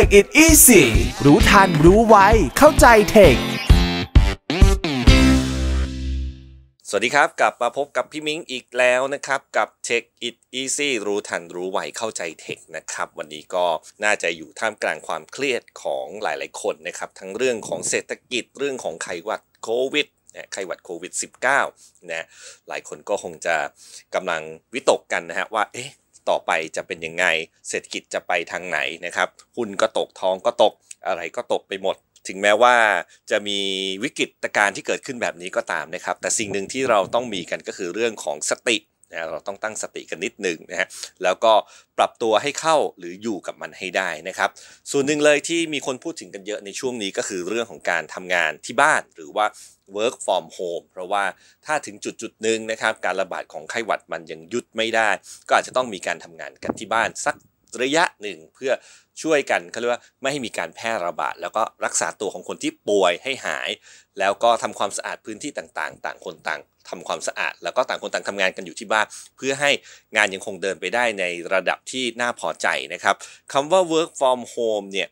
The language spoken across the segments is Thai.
t a k e it easy รู้ทันรู้ไวเข้าใจเทค สวัสดีครับกลับ มาพบกับพี่มิ้งอีกแล้วนะครับกับ t e อิ It Easy รู้ทันรู้ไวเข้าใจเทคนะครับ วันนี้ก็น่าจะอยู่ท่ามกลางความเครียดของหลายๆคนนะครับทั้งเรื่องของเศรษฐกิจเรื่องของไข้หวัดโควิดไข้หวัดโควิด -19 นะหลายคนก็คงจะกำลังวิตกกันนะฮะว่าเอ๊ะต่อไปจะเป็นยังไง เศรษฐกิจจะไปทางไหนนะครับ หุ้นก็ตกทองก็ตกอะไรก็ตกไปหมด ถึงแม้ว่าจะมีวิกฤตการณ์ที่เกิดขึ้นแบบนี้ก็ตามนะครับ แต่สิ่งหนึ่งที่เราต้องมีกันก็คือเรื่องของสตินะเราต้องตั้งสติกันนิดหนึ่งนะฮะ แล้วก็ปรับตัวให้เข้าหรืออยู่กับมันให้ได้นะครับ ส่วนหนึ่งเลยที่มีคนพูดถึงกันเยอะในช่วงนี้ก็คือเรื่องของการทำงานที่บ้านหรือว่า work from home เพราะว่าถ้าถึงจุดจุดหนึ่งนะครับการระบาดของไข้หวัดมันยังยุดไม่ได้ก็อาจจะต้องมีการทำงานกันที่บ้านสักระยะหนึ่งเพื่อช่วยกันเขาเรียกว่าไม่ให้มีการแพร่ระบาดแล้วก็รักษาตัวของคนที่ป่วยให้หาย แล้วก็ทำความสะอาดพื้นที่ต่างๆ ต่างคนต่าง ทำความสะอาด แล้วก็ต่างคนต่างทำงานกันอยู่ที่บ้านเพื่อให้งานยังคงเดินไปได้ในระดับที่น่าพอใจนะครับคำว่า work from home เนี่ย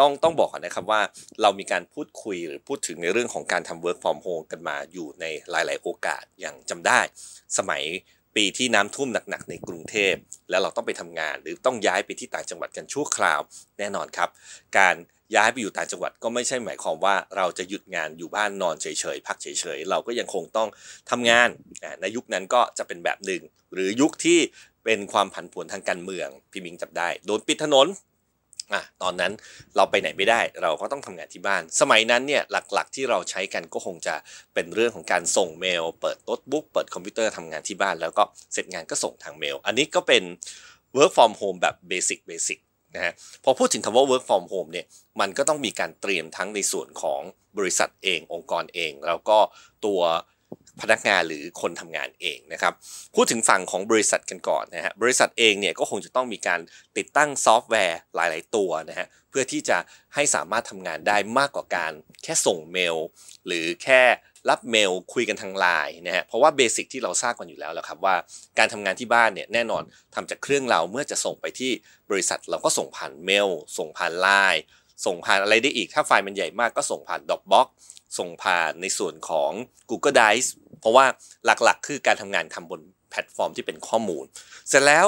ต้องต้องบอกนะครับว่า เรามีการพูดคุยหรือพูดถึงในเรื่องของการทำ work from home กันมาอยู่ในหลาย ๆ โอกาสอย่างจำได้ สมัยปีที่น้ำท่วมหนัก ๆ ในกรุงเทพแล้วเราต้องไปทำงานหรือต้องย้ายไปที่ต่างจังหวัดกันชั่วคราว แน่นอนครับการย้ายไปอยู่ต่างจังหวัดก็ไม่ใช่หมายความว่าเราจะหยุดงานอยู่บ้านนอนเฉยๆพักเฉยๆเราก็ยังคงต้องทำงานในยุคนั้นก็จะเป็นแบบหนึ่งหรือยุคที่เป็นความผันผวนทางการเมืองพี่มิงจับได้ โดนปิดถนนอ่ะตอนนั้นเราไปไหนไม่ได้เราก็ต้องทำงานที่บ้าน สมัยนั้นเนี่ยหลักๆ ที่เราใช้กันก็คงจะเป็นเรื่องของการส่งเมลเปิดโน้ตบุ๊ก เปิดคอมพิวเตอร์ทำงานที่บ้าน แล้วก็เสร็จงานก็ส่งทางเมล อันนี้ก็เป็น work from home แบบเบสิคเบสิคนะฮะพอพูดถึงคำว่า work from home เนี่ยมันก็ต้องมีการเตรียมทั้งในส่วนของบริษัทเอง องค์กรเอง แล้วก็ตัวพนักงานหรือคนทำงานเองนะครับพูดถึงฝั่งของบริษัทกันก่อนนะฮะบริษัทเองเนี่ยก็คงจะต้องมีการติดตั้งซอฟต์แวร์หลายๆตัวนะฮะเพื่อที่จะให้สามารถทำงานได้มากกว่าการแค่ส่งเมล หรือแค่รับเมลคุยกันทางไลน์นะฮะเพราะว่าเบสิกที่เราทราบกันอยู่แล้วแหละครับว่าการทำงานที่บ้านเนี่ยแน่นอนทำจากเครื่องเราเมื่อจะส่งไปที่บริษัท เราก็ส่งผ่านเมล ส่งผ่านไลน์ส่งผ่านอะไรได้อีกถ้าไฟล์มันใหญ่มากก็ส่งผ่านดอกบ็อกส่งผ่านในส่วนของ Google Drive เพราะว่าหลักๆคือการทำงานทำบนแพลตฟอร์มที่เป็นข้อมูล เสร็จแล้ว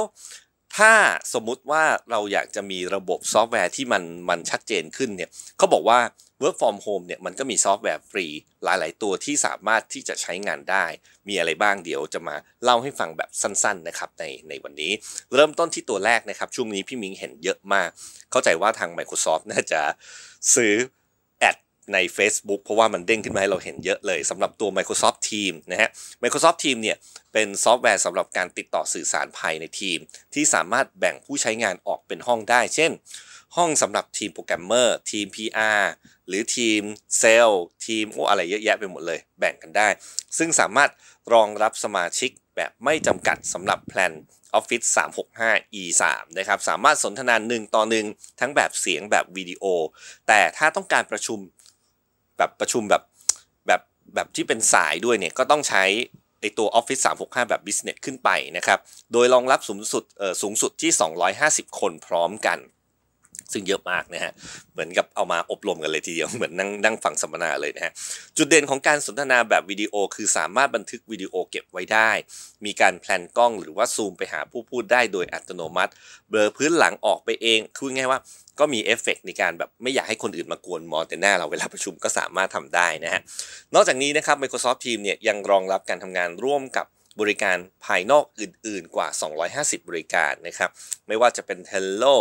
ถ้าสมมุติว่าเราอยากจะมีระบบซอฟต์แวร์ที่มันมันชัดเจนขึ้นเนี่ยเขาบอกว่า Work from Home เนี่ยมันก็มีซอฟต์แวร์ฟรี หลาย ๆ ตัวที่สามารถที่จะใช้งานได้ มีอะไรบ้างเดี๋ยวจะมาเล่าให้ฟังแบบสั้นๆนะครับในในวันนี้ เริ่มต้นที่ตัวแรกนะครับ ช่วงนี้พี่มิงเห็นเยอะมาก เข้าใจว่าทาง Microsoft น่าจะซื้อแอดใน Facebook เพราะว่ามันเด้งขึ้นมาให้เราเห็นเยอะเลยสำหรับตัว Microsoft Teams นะฮะ Microsoft Teams เนี่ยเป็นซอฟต์แวร์สำหรับการติดต่อสื่อสารภายในทีม ที่สามารถแบ่งผู้ใช้งานออกเป็นห้องได้ เช่น ห้องสำหรับทีมโปรแกรมเมอร์ทีม PR หรือทีมเซลล์ทีมโอ้อะไรเยอะแยะไปหมดเลยแบ่งกันได้ ซึ่งสามารถรองรับสมาชิกแบบไม่จำกัดสำหรับแพลน Office 365 E3 นะครับสามารถสนทนาน1ต่อ1ทั้งแบบเสียงแบบวิดีโอ แต่ถ้าต้องการประชุมแบบประชุมแบบแบบแบบที่เป็นสายด้วยเนี่ยก็ต้องใช้ไอตัว Office 365 แบบ Business ขึ้นไปนะครับโดยรองรับสูงสุดสูงสุดที่ 250 คนพร้อมกัน ซึ่งเยอะมากนะฮะเหมือนกับเอามาอบรมกันเลยทีเดียว เหมือนนั่งนั่งฟังสัมมนาเลยนะฮะจุดเด่นของการสนทนาแบบวิดีโอคือสามารถบันทึกวิดีโอเก็บไว้ได้ มีการแพลนกล้องหรือว่าซูมไปหาผู้พูดได้โดยอัตโนมัติ เบลอพื้นหลังออกไปเองคือง่ายว่าก็มีเอฟเฟกในการแบบไม่อยากให้คนอื่นมากวนมอนแต่หน้าเราเวลาประชุมก็สามารถทำได้นะฮะ นอกจากนี้นะครับ Microsoft Teams เนี่ยยังรองรับการทำงานร่วมกับบริการภายนอกอื่นๆ กว่า 250 บริการนะครับ ไม่ว่าจะเป็น Hello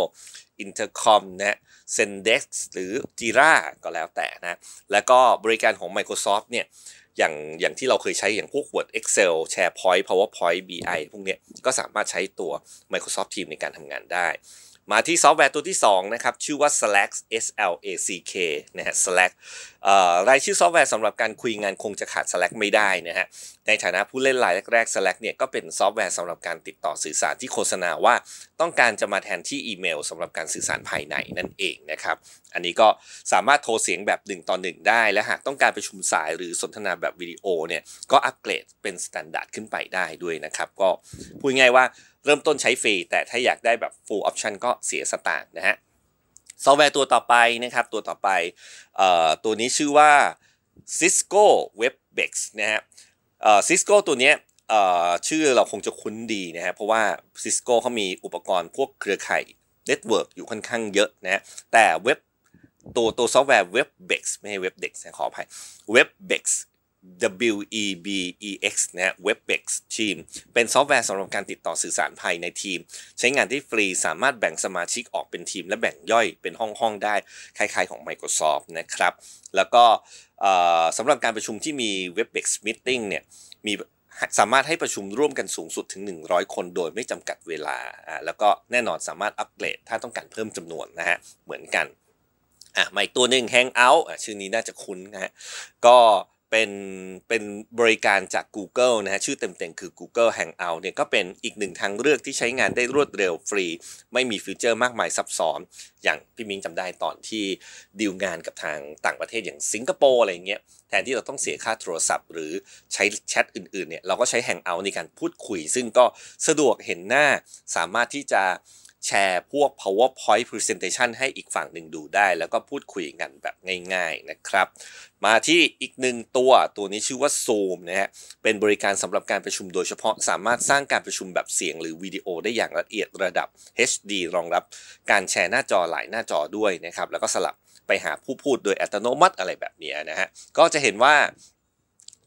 Intercom นะ Sendex หรือ Jira ก็แล้วแต่นะ แล้วก็บริการของ Microsoft เนี่ยอย่างอย่างที่เราเคยใช้อย่างพวก Word Excel SharePoint PowerPoint BI พวกเนี้ยก็สามารถใช้ตัว Microsoft Teams ในการทำงานได้มาที่ซอฟต์แวร์ตัวที่2นะครับชื่อว่า Slack S L A C K นะฮะ Slack รายชื่อซอฟต์แวร์สำหรับการคุยงานคงจะขาด Slack ไม่ได้นะฮะ ในฐานะผู้เล่นรายแรก ๆ Slack เนี่ยก็เป็นซอฟต์แวร์สำหรับการติดต่อสื่อสารที่โฆษณาว่าต้องการจะมาแทนที่อีเมลสำหรับการสื่อสารภายใน นั่นเองนะครับ อันนี้ก็สามารถโทรเสียงแบบ 1 ต่อ 1 ได้และหากต้องการประชุมสายหรือสนทนาแบบวิดีโอเนี่ยก็อัปเกรดเป็นสแตนดาร์ดขึ้นไปได้ด้วยนะครับก็พูดง่ายว่าเริ่มต้นใช้ฟรีแต่ถ้าอยากได้แบบ full option ก็เสียสตางค์นะฮะซอฟต์แวร์ตัวต่อไปนะครับตัวต่อไป ตัวนี้ชื่อว่า Cisco Webex นะฮะ Cisco ตัวนี้ชื่อเราคงจะคุ้นดีนะฮะเพราะว่า Cisco เขามีอุปกรณ์พวกเครือข่ายเน็ตเวิร์กอยู่ค่อนข้างเยอะนะฮะแต่เว็บตัวตัวซอฟต์แวร์ Webex ไม่ใช่ Webex ขออภัย Webex WEBEX นะฮะ Webex team เป็นซอฟต์แวร์สำหรับการติดต่อสื่อสารภายในทีม ใช้งานได้ฟรีสามารถแบ่งสมาชิกออกเป็นทีมและแบ่งย่อยเป็นห้อง ๆ ได้ คล้าย ๆ ของ Microsoft นะครับ แล้วก็สำหรับการประชุมที่มี Webex Meeting เนี่ยมีสามารถให้ประชุมร่วมกันสูงสุดถึง 100 คนโดยไม่จำกัดเวลาอ่าแล้วก็แน่นอนสามารถอัปเกรดถ้าต้องการเพิ่มจำนวนนะฮะเหมือนกันอ่ะมาอีกตัวหนึ่ง Hangout อ่ะชื่อนี้น่าจะคุ้นนะฮะก็เป็นเป็นบริการจาก Google นะฮะชื่อเต็มๆคือ Google Hangout เนี่ยก็เป็นอีกหนึ่งทางเลือกที่ใช้งานได้รวดเร็วฟรี ไม่มีฟีเจอร์มากมายซับซ้อนอย่างพี่มิงจำได้ตอนที่ดีลงานกับทางต่างประเทศอย่างสิงคโปร์อะไรเงี้ย แทนที่เราต้องเสียค่าโทรศัพท์หรือใช้แชทอื่นๆเนี่ยเราก็ใช้ Hangout ในการพูดคุย ซึ่งก็สะดวกเห็นหน้า สามารถที่จะแชร์พวก PowerPoint Presentation ให้อีกฝั่งหนึ่งดูได้แล้วก็พูดคุยกันแบบง่ายๆนะครับ มาที่อีกหนึ่งตัวตัวนี้ชื่อว่า Zoom นะฮะเป็นบริการสำหรับการประชุมโดยเฉพาะสามารถสร้างการประชุมแบบเสียงหรือวิดีโอได้อย่างละเอียดระดับ HD รองรับการแชร์หน้าจอหลายหน้าจอด้วยนะครับ แล้วก็สลับไปหาผู้พูดโดยอัตโนมัติอะไรแบบนี้นะฮะก็จะเห็นว่า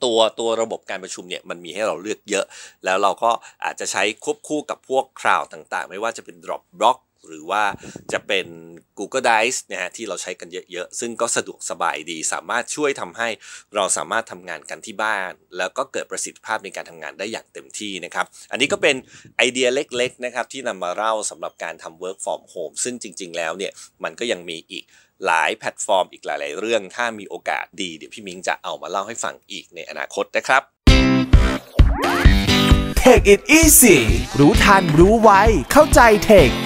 ตัวตัวระบบการประชุมเนี่ยมันมีให้เราเลือกเยอะ แล้วเราก็อาจจะใช้ควบคู่กับพวกคลาวต่างๆ ไม่ว่าจะเป็น Dropbox หรือว่าจะเป็น Google Drive นะฮะที่เราใช้กันเยอะๆ ซึ่งก็สะดวกสบายดี สามารถช่วยทำให้เราสามารถทำงานกันที่บ้าน แล้วก็เกิดประสิทธิภาพในการทำงานได้อย่างเต็มที่นะครับ อันนี้ก็เป็นไอเดียเล็กๆนะครับที่นำมาเล่าสำหรับการทำ Work from Home ซึ่งจริง ๆ แล้วเนี่ยมันก็ยังมีอีกหลายแพลตฟอร์มอีกหลาย ๆ เรื่องถ้ามีโอกาสดีเดี๋ยวพี่มิงจะเอามาเล่าให้ฟังอีกในอนาคตนะครับ Take it easy รู้ทันรู้ไวเข้าใจเทค